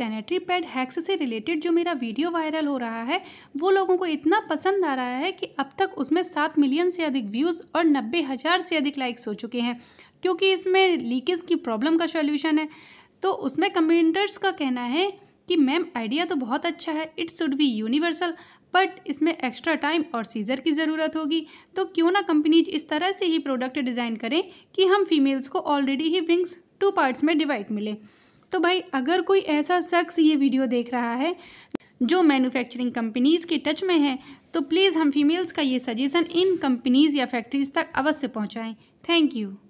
sanitary pad hacks से related जो मेरा वीडियो वायरल हो रहा है वो लोगों को इतना पसंद आ रहा है कि अब तक उसमें सात मिलियन से अधिक व्यूज़ और नब्बे हज़ार से अधिक लाइक्स हो चुके हैं क्योंकि इसमें लीकेज की प्रॉब्लम का सॉल्यूशन है तो उसमें कमेंटर्स का कहना है कि मैम आइडिया तो बहुत अच्छा है it's should be universal but इसमें एक्स्ट्रा टाइम और सीज़र की ज़रूरत होगी तो क्यों ना कंपनीज इस तरह से ही प्रोडक्ट डिज़ाइन करें कि हम फीमेल्स को ऑलरेडी ही विंग्स टू पार्ट्स में डिवाइड मिले तो भाई अगर कोई ऐसा शख्स ये वीडियो देख रहा है जो मैन्युफैक्चरिंग कंपनीज़ के टच में है तो प्लीज़ हम फीमेल्स का ये सजेशन इन कंपनीज़ या फैक्ट्रीज़ तक अवश्य पहुँचाएँ थैंक यू